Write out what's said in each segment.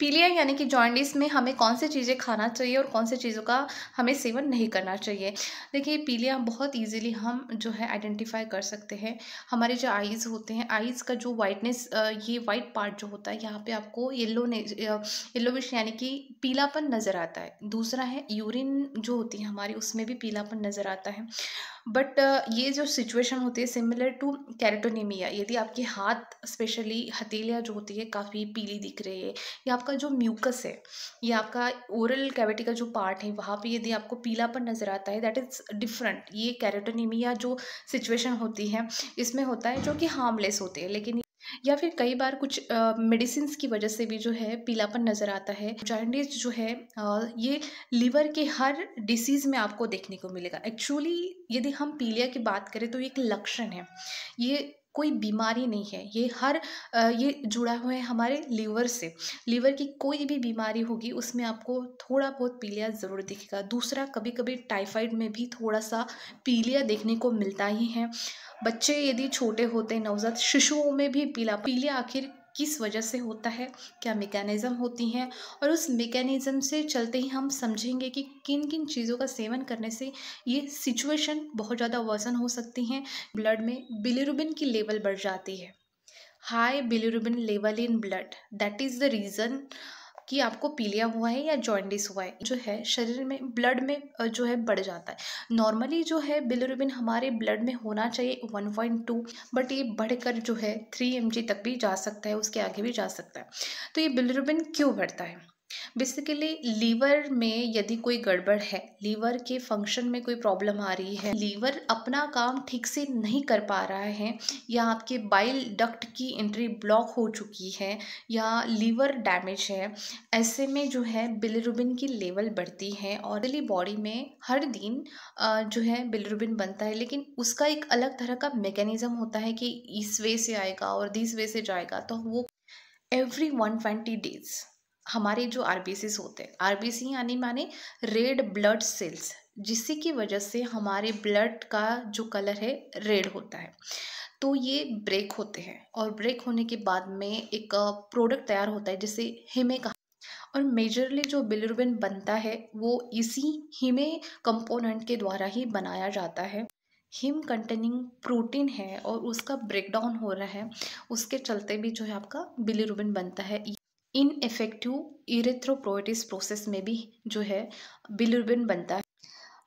पीलिया यानी कि जॉन्डिस में हमें कौन सी चीज़ें खाना चाहिए और कौन सी चीज़ों का हमें सेवन नहीं करना चाहिए देखिए पीलिया बहुत इजीली हम जो है आइडेंटिफाई कर सकते हैं हमारे जो आईज़ होते हैं आईज़ का जो वाइटनेस ये वाइट पार्ट जो होता है यहाँ पे आपको येल्लो विश यानी कि पीलापन नज़र आता है दूसरा है यूरिन जो होती है हमारी उसमें भी पीलापन नज़र आता है बट uh, ये जो सिचुएशन होती है सिमिलर टू कैरेटोनीमिया यदि आपके हाथ स्पेशली हथेलियाँ जो होती है काफ़ी पीली दिख रही है या आपका जो म्यूकस है या आपका ओरल कैविटी का जो पार्ट है वहाँ पे यदि आपको पीलापन नज़र आता है दैट इज़ डिफरेंट ये कैरेटोनीमिया जो सिचुएशन होती है इसमें होता है जो कि हार्मलेस होते हैं लेकिन या फिर कई बार कुछ मेडिसिन की वजह से भी जो है पीलापन नज़र आता है जाइंडिस जो है आ, ये लीवर के हर डिसीज़ में आपको देखने को मिलेगा एक्चुअली यदि हम पीलिया की बात करें तो ये एक लक्षण है ये कोई बीमारी नहीं है ये हर ये जुड़ा हुआ है हमारे लीवर से लीवर की कोई भी बीमारी होगी उसमें आपको थोड़ा बहुत पीलिया ज़रूर दिखेगा दूसरा कभी कभी टाइफाइड में भी थोड़ा सा पीलिया देखने को मिलता ही है बच्चे यदि छोटे होते नवजात शिशुओं में भी पीला पीलिया आखिर किस वजह से होता है क्या मेकेनिज़म होती हैं और उस मेकेनिज़म से चलते ही हम समझेंगे कि किन किन चीज़ों का सेवन करने से ये सिचुएशन बहुत ज़्यादा वजन हो सकती हैं ब्लड में बिलिरुबिन की लेवल बढ़ जाती है high bilirubin level in blood that is the reason कि आपको पीलिया हुआ है या जॉइंडिस हुआ है जो है शरीर में ब्लड में जो है बढ़ जाता है नॉर्मली जो है बिलरुबिन हमारे ब्लड में होना चाहिए 1.2 बट ये बढ़कर जो है 3 एम तक भी जा सकता है उसके आगे भी जा सकता है तो ये बिलरुबिन क्यों बढ़ता है बेसिकली लीवर में यदि कोई गड़बड़ है लीवर के फंक्शन में कोई प्रॉब्लम आ रही है लीवर अपना काम ठीक से नहीं कर पा रहा है या आपके बाइल डक्ट की एंट्री ब्लॉक हो चुकी है या लीवर डैमेज है ऐसे में जो है बिलरुबिन की लेवल बढ़ती है और बॉडी में हर दिन जो है बिलरुबिन बनता है लेकिन उसका एक अलग तरह का मेकेनिज़्म होता है कि इस वे से आएगा और दिस वे से जाएगा तो वो एवरी वन ट्वेंटी डेज़ हमारे जो आर होते हैं आर यानी माने रेड ब्लड सेल्स जिससे की वजह से हमारे ब्लड का जो कलर है रेड होता है तो ये ब्रेक होते हैं और ब्रेक होने के बाद में एक प्रोडक्ट तैयार होता है जिसे हिमे कहा और मेजरली जो बिलरुबिन बनता है वो इसी हिमे कंपोनेंट के द्वारा ही बनाया जाता है हिम कंटेनिंग प्रोटीन है और उसका ब्रेकडाउन हो रहा है उसके चलते भी जो है आपका बिलीरुबिन बनता है इनफेक्टिव इरेथ्रोप्रोटिस प्रोसेस में भी जो है बिलुबिन बनता है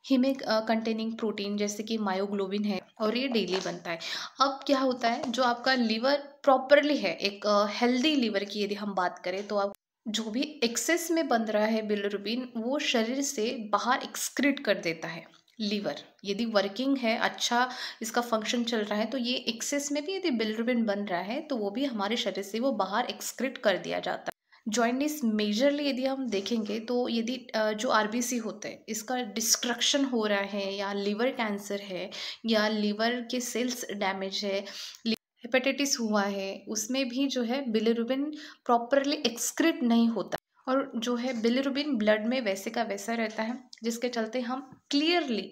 हीमेक कंटेनिंग प्रोटीन जैसे कि मायोग्लोबिन है और ये डेली बनता है अब क्या होता है जो आपका लीवर प्रॉपरली है एक हेल्दी uh, लीवर की यदि हम बात करें तो आप जो भी एक्सेस में बन रहा है बिलरुबिन वो शरीर से बाहर एक्सक्रीट कर देता है लीवर यदि वर्किंग है अच्छा इसका फंक्शन चल रहा है तो ये एक्सेस में भी यदि बिलरुबिन बन रहा है तो वो भी हमारे शरीर से वो बाहर एक्सक्रीट कर दिया जाता है जॉइंडिस मेजरली यदि हम देखेंगे तो यदि जो आर होते हैं इसका डिस्ट्रक्शन हो रहा है या लीवर कैंसर है या लीवर के सेल्स डैमेज है हेपेटाइटिस हुआ है उसमें भी जो है बिलिरुबिन प्रॉपरली एक्सक्रिट नहीं होता और जो है बिलिरुबिन ब्लड में वैसे का वैसा रहता है जिसके चलते हम क्लियरली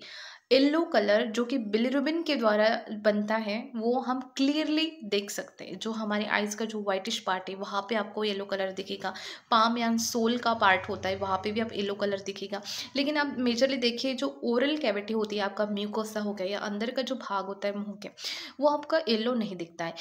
येल्लो कलर जो कि बिलिरुबिन के द्वारा बनता है वो हम क्लियरली देख सकते हैं जो हमारे आइज़ का जो वाइटिश पार्ट है वहाँ पे आपको येलो कलर दिखेगा पाम या सोल का पार्ट होता है वहाँ पे भी आप येलो कलर दिखेगा लेकिन आप मेजरली देखिए जो ओरल कैविटी होती है आपका म्यूकोसा हो गया या अंदर का जो भाग होता है मुँह के वो आपका येल्लो नहीं दिखता है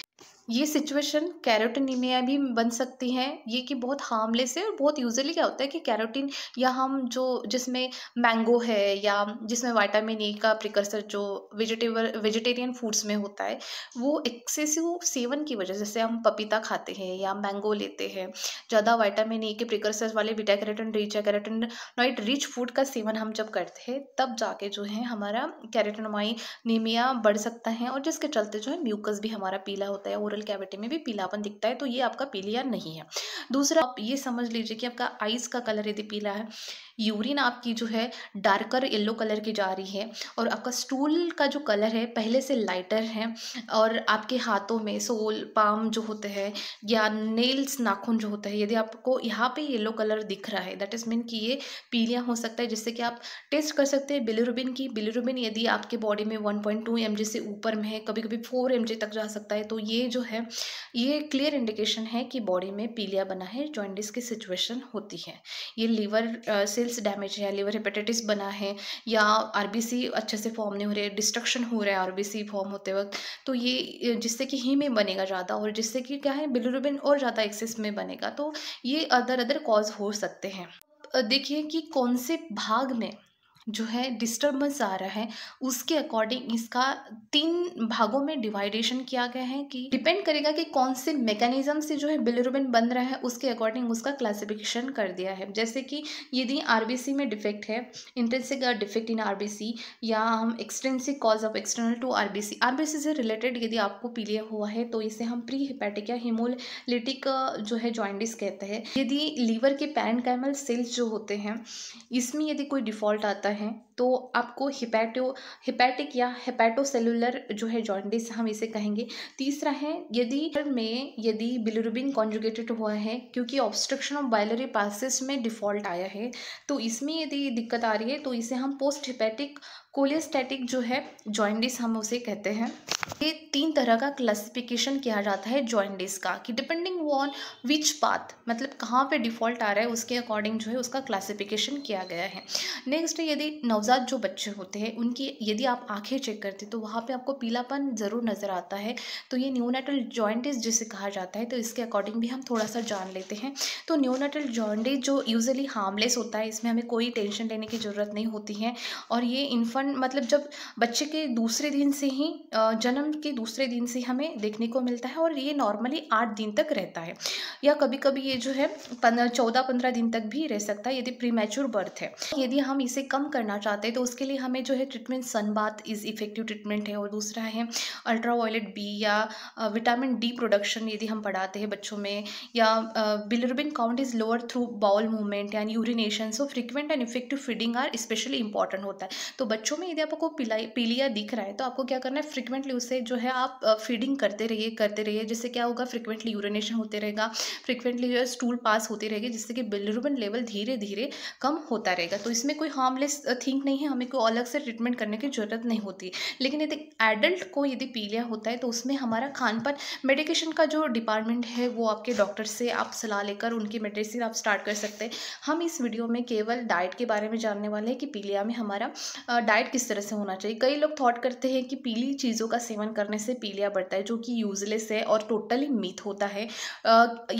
ये सिचुएशन कैरोटिनीमिया भी बन सकती है ये कि बहुत हार्मलेस है और बहुत यूजली क्या होता है कि कैरोटीन या हम जो जिसमें मैंगो है या जिसमें वाइटामिन ए का प्रिकर्सर जो वेजिटेबल वेजिटेरियन फूड्स में होता है वो एक्सेसिव सेवन की वजह से जैसे हम पपीता खाते हैं या मैंगो लेते हैं ज़्यादा वाइटामिन ए के प्रिकर्सर वाले बीटा कैरेटन रिच या कैरेटन नॉइट रिच फूड का सेवन हम जब करते हैं तब जाके जो है हमारा कैरेटनमाई नीमिया बढ़ सकता है और जिसके चलते जो है म्यूकस भी हमारा पीला होता है और ओरल कैविटी में भी पीलापन दिखता है तो ये आपका पीलिया नहीं है दूसरा आप ये समझ लीजिए कि आपका आइज़ का कलर यदि पीला है यूरिन आपकी जो है डार्कर येलो कलर की जा रही है और आपका स्टूल का जो कलर है पहले से लाइटर है और आपके हाथों में सोल पाम जो होते हैं या नेल्स नाखून जो होता है यदि आपको यहाँ पे येलो कलर दिख रहा है दैट इज़ मीन कि ये पीलिया हो सकता है जिससे कि आप टेस्ट कर सकते हैं बिलिरुबिन की बिलिरुबिन यदि आपके बॉडी में वन पॉइंट से ऊपर में है कभी कभी फोर एम तक जा सकता है तो ये जो है ये क्लियर इंडिकेशन है कि बॉडी में पीलिया बना है जॉइंटिस की सिचुएशन होती है ये लीवर सेल्स डैमेज है लीवर हेपेटाइटिस बना है या आरबीसी अच्छे से फॉर्म नहीं हो रहे है डिस्ट्रक्शन हो रहा है आरबीसी फॉर्म होते वक्त तो ये जिससे कि ही में बनेगा ज़्यादा और जिससे कि क्या है बिलुरुबिन और ज़्यादा एक्सेस में बनेगा तो ये अदर अदर कॉज हो सकते हैं देखिए कि कौन से भाग में जो है डिस्टर्बेंस आ रहा है उसके अकॉर्डिंग इसका तीन भागों में डिवाइडेशन किया गया है कि डिपेंड करेगा कि कौन से मैकेनिज्म से जो है बिलरुबिन बन रहा है उसके अकॉर्डिंग उसका क्लासिफिकेशन कर दिया है जैसे कि यदि आरबीसी में डिफेक्ट है इंटेंसिक डिफेक्ट इन आरबीसी या हम extrinsic cause of external to R B से रिलेटेड यदि आपको पीलिया हुआ है तो इसे हम प्री हिपैटिक या हिमोलिटिक जो है जॉइंडिस कहते हैं यदि लीवर के पैरेंकाइमल सेल्स जो होते हैं इसमें यदि कोई डिफॉल्ट आता है तो आपको हिपैटो हिपैटिक या हिपैटोसेलुलर जो है जॉन्डिस हम इसे कहेंगे तीसरा है यदि में यदि बिलुरुबिन कॉन्जुगेटेड हुआ है क्योंकि ऑब्स्ट्रक्शन ऑफ बाइलरी पासिस में डिफॉल्ट आया है तो इसमें यदि दिक्कत आ रही है तो इसे हम पोस्ट हिपैटिक कोलियोस्टैटिक जो है जॉइंडिस हम उसे कहते हैं ये तीन तरह का क्लासिफिकेशन किया जाता है जॉइंडिस का कि डिपेंडिंग ऑन विच पाथ मतलब कहाँ पे डिफॉल्ट आ रहा है उसके अकॉर्डिंग जो है उसका क्लासिफिकेशन किया गया है नेक्स्ट यदि यदि नवजात जो बच्चे होते हैं उनकी यदि आप आँखें चेक करते तो वहाँ पे आपको पीलापन ज़रूर नज़र आता है तो ये न्यूनेटल जॉइंटिस जिसे कहा जाता है तो इसके अकॉर्डिंग भी हम थोड़ा सा जान लेते हैं तो न्यूनेटल जॉइंटिस जो यूजली हार्मलेस होता है इसमें हमें कोई टेंशन लेने की ज़रूरत नहीं होती है और ये इन्फेंट मतलब जब बच्चे के दूसरे दिन से ही जन्म के दूसरे दिन से हमें देखने को मिलता है और ये नॉर्मली आठ दिन तक रहता है या कभी कभी ये जो है चौदह पंद्रह दिन तक भी रह सकता है यदि प्री बर्थ है यदि हम इसे कम करना चाहते हैं तो उसके लिए हमें जो है ट्रीटमेंट सन बात इज़ इफ़ेक्टिव ट्रीटमेंट है और दूसरा है अल्ट्रा वायलेट बी या विटामिन डी प्रोडक्शन यदि हम पढ़ाते हैं बच्चों में या bilirubin count is lower through bowel movement and urination so frequent and effective feeding are specially important होता है तो बच्चों में यदि आपको पिलाई पीलिया दिख रहा है तो आपको क्या करना है फ्रिक्वेंटली उसे जो है आप फीडिंग करते रहिए करते रहिए जिससे क्या होगा फ्रिक्वेंटली यूरिनेशन होते रहेगा फ्रिक्वेंटली जो है स्टूल पास होती रहेगी जिससे कि बिलरबिन लेवल धीरे धीरे कम होता रहेगा तो इसमें कोई हार्मलेस थिंक नहीं है हमें कोई अलग से ट्रीटमेंट करने की ज़रूरत नहीं होती लेकिन यदि एडल्ट को यदि पीलिया होता है तो उसमें हमारा खान पान मेडिकेशन का जो डिपार्टमेंट है वो आपके डॉक्टर से आप सलाह लेकर उनकी मेडिसिन आप स्टार्ट कर सकते हैं हम इस वीडियो में केवल डाइट के बारे में जानने वाले हैं कि पीलिया में हमारा डाइट किस तरह से होना चाहिए कई लोग थॉट करते हैं कि पीली चीज़ों का सेवन करने से पीलिया बढ़ता है जो कि यूजलेस है और टोटली मीथ होता है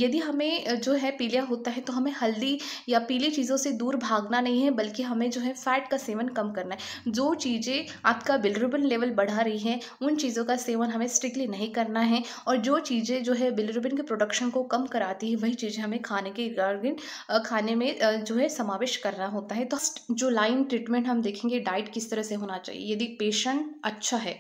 यदि हमें जो है पीलिया होता है तो हमें हल्दी या पीली चीज़ों से दूर भागना नहीं है बल्कि हमें जो है फैट का सेवन कम करना है जो चीज़ें आपका बिलरुबिन लेवल बढ़ा रही हैं उन चीज़ों का सेवन हमें स्ट्रिक्टली नहीं करना है और जो चीज़ें जो है बिलरुबिन के प्रोडक्शन को कम कराती है वही चीज़ें हमें खाने के रिगार्डिंग खाने में जो है समावेश करना होता है तो जो लाइन ट्रीटमेंट हम देखेंगे डाइट किस तरह से होना चाहिए यदि पेशेंट अच्छा है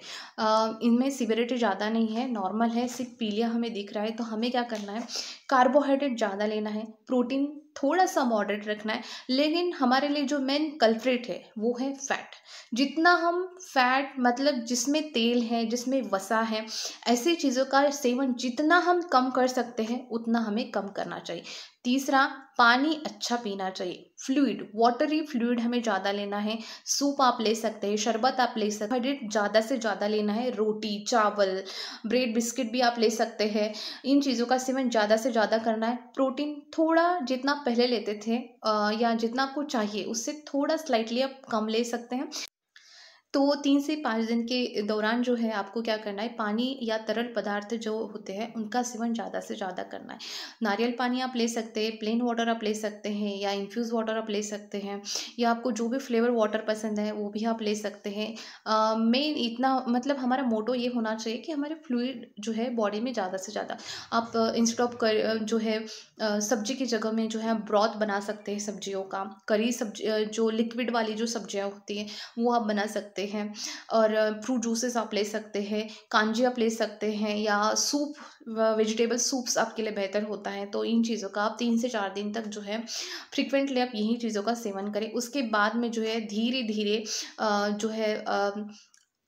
इनमें सिवेरिटी ज़्यादा नहीं है नॉर्मल है सिर्फ पीलिया हमें दिख रहा है तो हमें क्या करना है कार्बोहाइड्रेट ज़्यादा लेना है प्रोटीन थोड़ा सा मॉडरेट रखना है लेकिन हमारे लिए जो मेन कल्फ्रेट है वो है फैट जितना हम फैट मतलब जिसमें तेल है जिसमें वसा है ऐसी चीज़ों का सेवन जितना हम कम कर सकते हैं उतना हमें कम करना चाहिए तीसरा पानी अच्छा पीना चाहिए फ्लूड वाटरी फ्लूड हमें ज़्यादा लेना है सूप आप ले सकते हैं शरबत आप ले सकते हैं ज़्यादा से ज़्यादा लेना है रोटी चावल ब्रेड बिस्किट भी आप ले सकते हैं इन चीज़ों का सेवन ज़्यादा से ज़्यादा करना है प्रोटीन थोड़ा जितना पहले लेते थे या जितना आपको चाहिए उससे थोड़ा स्लाइटली आप कम ले सकते हैं तो तीन से पाँच दिन के दौरान जो है आपको क्या करना है पानी या तरल पदार्थ जो होते हैं उनका सेवन ज़्यादा से ज़्यादा करना है नारियल पानी आप ले सकते हैं प्लेन वाटर आप ले सकते हैं या इन्फ्यूज़ वाटर आप ले सकते हैं या आपको जो भी फ्लेवर वाटर पसंद है वो भी आप ले सकते हैं मेन इतना मतलब हमारा मोटो ये होना चाहिए कि हमारे फ्लूड जो है बॉडी में ज़्यादा से ज़्यादा आप इंस्टेड ऑफ कर जो है सब्जी की जगह में जो है ब्रॉथ बना सकते हैं सब्जियों का करी सब्जी जो लिक्विड वाली जो सब्जियाँ होती हैं वो आप बना सकते सकते हैं और फ्रूट जूसेस आप ले सकते हैं कांजी आप ले सकते हैं या सूप वेजिटेबल सूप्स आपके लिए बेहतर होता है तो इन चीज़ों का आप तीन से चार दिन तक जो है फ्रिक्वेंटली आप यही चीज़ों का सेवन करें उसके बाद में जो है धीरे धीरे जो है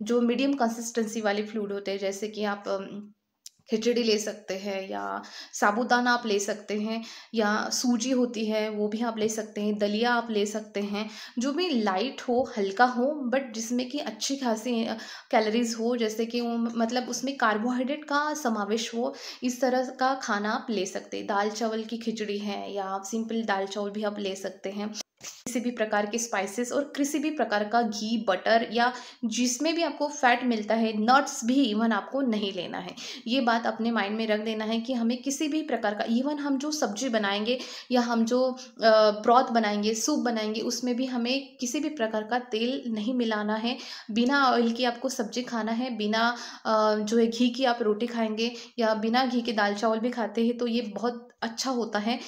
जो मीडियम कंसिस्टेंसी वाले फ्लूड होते हैं जैसे कि आप खिचड़ी ले सकते हैं या साबूदाना आप ले सकते हैं या सूजी होती है वो भी आप ले सकते हैं दलिया आप ले सकते हैं जो भी लाइट हो हल्का हो बट जिसमें कि अच्छी खासी कैलोरीज हो जैसे कि मतलब उसमें कार्बोहाइड्रेट का समावेश हो इस तरह का खाना आप ले सकते हैं दाल चावल की खिचड़ी है या आप सिंपल दाल चावल भी आप ले सकते हैं किसी भी प्रकार के स्पाइसेस और किसी भी प्रकार का घी बटर या जिसमें भी आपको फैट मिलता है नट्स भी इवन आपको नहीं लेना है ये बात अपने माइंड में रख देना है कि हमें किसी भी प्रकार का इवन हम जो सब्जी बनाएंगे या हम जो ब्रॉथ बनाएंगे सूप बनाएंगे उसमें भी हमें किसी भी प्रकार का तेल नहीं मिलाना है बिना ऑयल की आपको सब्जी खाना है बिना जो है घी की आप रोटी खाएंगे या बिना घी के दाल चावल भी खाते हैं तो ये बहुत अच्छा होता है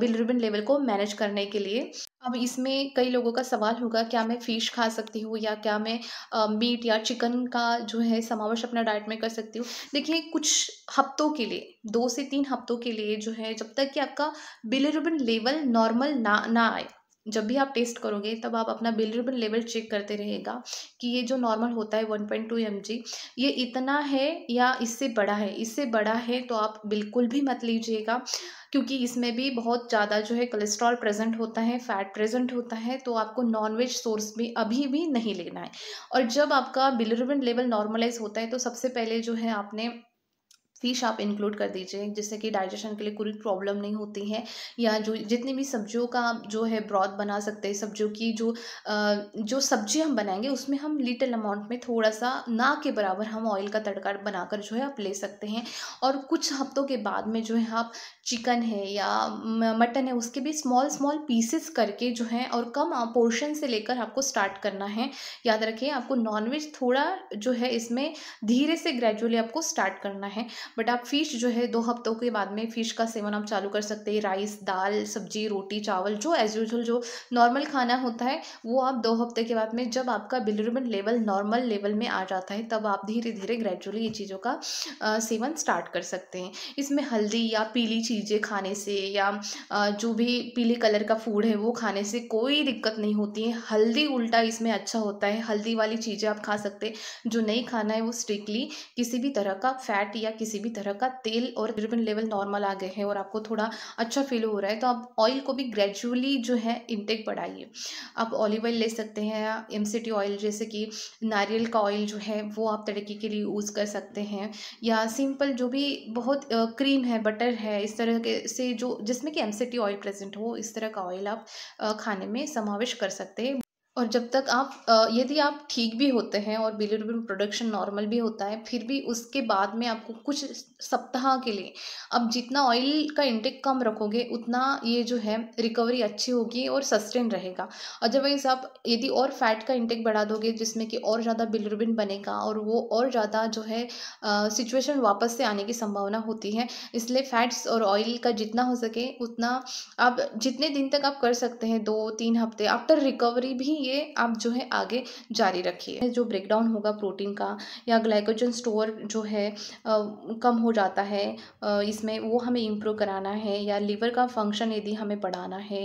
बिल लेवल को मैनेज करने के लिए अब इसमें कई लोगों का सवाल होगा क्या मैं फ़िश खा सकती हूँ या क्या मैं आ, मीट या चिकन का जो है समावेश अपना डाइट में कर सकती हूँ देखिए कुछ हफ्तों के लिए दो से तीन हफ्तों के लिए जो है जब तक कि आपका बिलिरुबिन लेवल नॉर्मल ना ना आए जब भी आप टेस्ट करोगे तब आप अपना बिलिरुबिन लेवल चेक करते रहेगा कि ये जो नॉर्मल होता है one point two M G ये इतना है या इससे बड़ा है इससे बड़ा है तो आप बिल्कुल भी मत लीजिएगा क्योंकि इसमें भी बहुत ज़्यादा जो है कोलेस्ट्रॉल प्रेजेंट होता है फैट प्रेजेंट होता है तो आपको नॉनवेज सोर्स भी अभी भी नहीं लेना है और जब आपका बिलिरुबिन लेवल नॉर्मलाइज होता है तो सबसे पहले जो है आपने फिश आप इंक्लूड कर दीजिए जिससे कि डाइजेशन के लिए कोई प्रॉब्लम नहीं होती है या जो जितनी भी सब्जियों का आप जो है ब्रॉथ बना सकते हैं सब्जियों की जो जो सब्जी हम बनाएंगे उसमें हम लिटिल अमाउंट में थोड़ा सा ना के बराबर हम ऑयल का तड़का बनाकर जो है आप ले सकते हैं और कुछ हफ्तों के बाद में जो है आप चिकन है या मटन है उसके भी स्मॉल स्मॉल पीसेस करके जो है और कम पोर्शन से लेकर आपको स्टार्ट करना है याद रखिए आपको नॉनवेज थोड़ा जो है इसमें धीरे से ग्रेजुअली आपको स्टार्ट करना है बट आप फ़िश जो है दो हफ्तों के बाद में फ़िश का सेवन आप चालू कर सकते हैं राइस दाल सब्जी रोटी चावल जो एज यूजल जो नॉर्मल खाना होता है वो आप दो हफ्ते के बाद में जब आपका बिलिरुबिन लेवल नॉर्मल लेवल में आ जाता है तब आप धीरे धीरे ग्रेजुअली ये चीज़ों का आ, सेवन स्टार्ट कर सकते हैं इसमें हल्दी या पीली चीज़ें खाने से या आ, जो भी पीले कलर का फूड है वो खाने से कोई दिक्कत नहीं होती है हल्दी उल्टा इसमें अच्छा होता है हल्दी वाली चीज़ें आप खा सकते हैं जो नहीं खाना है वो स्ट्रिक्टली किसी भी तरह का फैट या किसी भी तरह का तेल और रिबन लेवल नॉर्मल आ गए हैं और आपको थोड़ा अच्छा फील हो रहा है तो आप ऑयल को भी ग्रेजुअली जो है इनटेक बढ़ाइए आप ऑलिव ऑयल ले सकते हैं एम ऑयल जैसे कि नारियल का ऑयल जो है वो आप तड़के के लिए यूज़ कर सकते हैं या सिंपल जो भी बहुत क्रीम है बटर है इस तरह के से जो जिसमें कि एम ऑयल प्रेजेंट हो इस तरह का ऑयल आप खाने में समावेश कर सकते हैं और जब तक आप यदि आप ठीक भी होते हैं और बिलीरुबिन प्रोडक्शन नॉर्मल भी होता है फिर भी उसके बाद में आपको कुछ सप्ताह के लिए अब जितना ऑयल का इंटेक कम रखोगे उतना ये जो है रिकवरी अच्छी होगी और सस्टेन रहेगा अदरवाइज आप यदि और फैट का इंटेक बढ़ा दोगे जिसमें कि और ज़्यादा बिलीरुबिन बनेगा और वो और ज़्यादा जो है सिचुएशन वापस से आने की संभावना होती है इसलिए फैट्स और ऑयल का जितना हो सके उतना आप जितने दिन तक आप कर सकते हैं दो तीन हफ्ते आफ्टर रिकवरी भी ये आप जो है आगे जारी रखिए जो ब्रेकडाउन होगा प्रोटीन का या ग्लाइकोजन स्टोर जो है आ, कम हो जाता है आ, इसमें वो हमें इम्प्रूव कराना है या लीवर का फंक्शन यदि हमें बढ़ाना है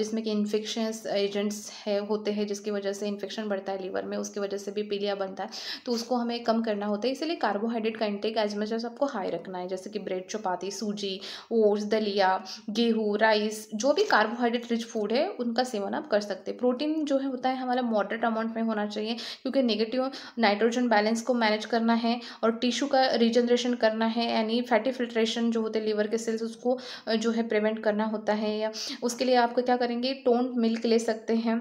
जिसमें कि इन्फेक्शस एजेंट्स है होते हैं जिसकी वजह से इन्फेक्शन बढ़ता है लीवर में उसकी वजह से भी पीलिया बनता है तो उसको हमें कम करना होता है इसीलिए कार्बोहाइड्रेट का इंटेक एज मच एज आपको हाई रखना है जैसे कि ब्रेड चपाती सूजी ओट्स दलिया गेहूँ राइस जो भी कार्बोहाइड्रेट रिच फूड है उनका सेवन आप कर सकते हैं प्रोटीन जो है होता है हमारा मॉडरेट अमाउंट में होना चाहिए क्योंकि नेगेटिव नाइट्रोजन बैलेंस को मैनेज करना है और टिश्यू का रिजनरेशन करना है यानी फैटी फिल्ट्रेशन जो होते हैं लीवर के सेल्स उसको जो है प्रिवेंट करना होता है या उसके लिए आपको क्या करेंगे टोन मिल्क ले सकते हैं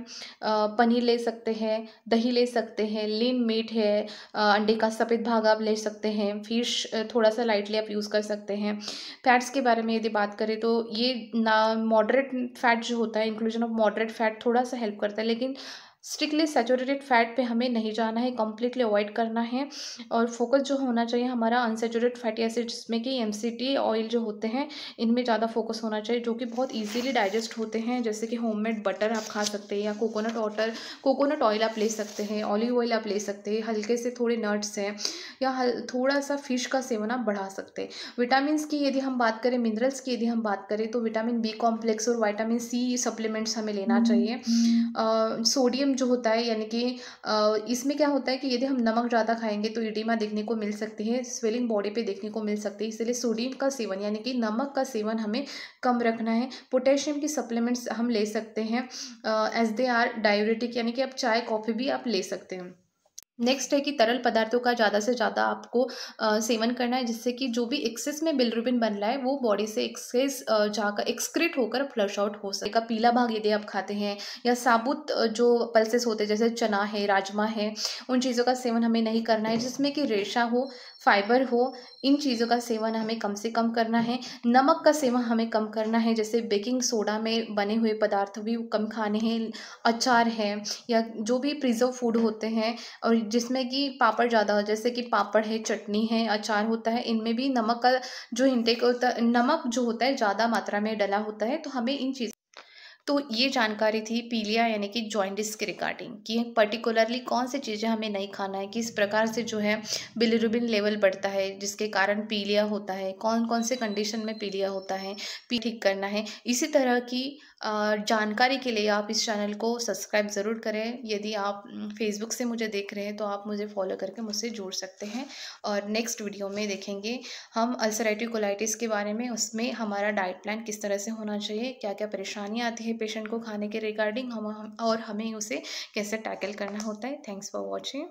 पनीर ले सकते हैं दही ले सकते हैं लीन मीट है अंडे का सफ़ेद भाग आप ले सकते हैं फिश थोड़ा सा लाइटली आप यूज़ कर सकते हैं फैट्स के बारे में यदि बात करें तो ये ना मॉडरेट फैट जो होता है इंक्लूजन ऑफ मॉडरेट फैट थोड़ा सा हेल्प करता है लेकिन लेकिन स्ट्रिक्टली सेचूरेटेड फैट पे हमें नहीं जाना है कम्प्लीटली अवॉइड करना है और फोकस जो होना चाहिए हमारा अनसेचूरेटेड फैटी एसिड जिसमें कि एम ऑयल जो होते हैं इनमें ज़्यादा फोकस होना चाहिए जो कि बहुत ईजिली डाइजेस्ट होते हैं जैसे कि होममेड बटर आप खा सकते हैं या कोकोनट वाटर कोकोनट ऑयल आप ले सकते हैं ऑलिव ऑयल आप ले सकते हैं हल्के से थोड़े नट्स हैं या थोड़ा सा फिश का सेवन आप बढ़ा सकते हैं विटामिन की यदि हम बात करें मिनरल्स की यदि हम बात करें तो विटामिन बी कॉम्प्लेक्स और वाइटामिन सी सप्लीमेंट्स हमें लेना हम्म। चाहिए सोडियम जो होता है यानी कि इसमें क्या होता है कि यदि हम नमक ज़्यादा खाएंगे तो इडिमा देखने को मिल सकती है स्वेलिंग बॉडी पे देखने को मिल सकती है इसलिए सोडियम का सेवन यानी कि नमक का सेवन हमें कम रखना है पोटेशियम की सप्लीमेंट्स हम ले सकते हैं एज दे आर डायबिटिक यानी कि आप चाय कॉफ़ी भी आप ले सकते हैं नेक्स्ट है कि तरल पदार्थों का ज़्यादा से ज़्यादा आपको आ, सेवन करना है जिससे कि जो भी एक्सेस में बिलरुबिन बन रहा है वो बॉडी से एक्सेस जाकर एक्सक्रिट होकर फ्लश आउट हो सके का पीला भाग यदि आप खाते हैं या साबुत जो पल्सेस होते हैं जैसे चना है राजमा है उन चीज़ों का सेवन हमें नहीं करना है जिसमें कि रेशा हो फाइबर हो इन चीज़ों का सेवन हमें कम से कम करना है नमक का सेवन हमें कम करना है जैसे बेकिंग सोडा में बने हुए पदार्थ भी कम खाने हैं अचार है या जो भी प्रिजर्व फूड होते हैं और जिसमें कि पापड़ ज़्यादा हो जैसे कि पापड़ है चटनी है अचार होता है इनमें भी नमक का जो इंटेक होता है नमक जो होता है ज़्यादा मात्रा में डला होता है तो हमें इन चीज़ तो ये जानकारी थी पीलिया यानी कि जॉइंटिस के रिगार्डिंग कि पर्टिकुलरली कौन सी चीज़ें हमें नहीं खाना है किस प्रकार से जो है बिलिरुबिन लेवल बढ़ता है जिसके कारण पीलिया होता है कौन कौन से कंडीशन में पीलिया होता है पी ठीक करना है इसी तरह की जानकारी के लिए आप इस चैनल को सब्सक्राइब ज़रूर करें यदि आप फेसबुक से मुझे देख रहे हैं तो आप मुझे फॉलो करके मुझसे जुड़ सकते हैं और नेक्स्ट वीडियो में देखेंगे हम अल्सरेटिव कोलाइटिस के बारे में उसमें हमारा डाइट प्लान किस तरह से होना चाहिए क्या क्या परेशानियाँ आती है पेशेंट को खाने के रिगार्डिंग हम और हमें उसे कैसे टैकल करना होता है थैंक्स फॉर वॉचिंग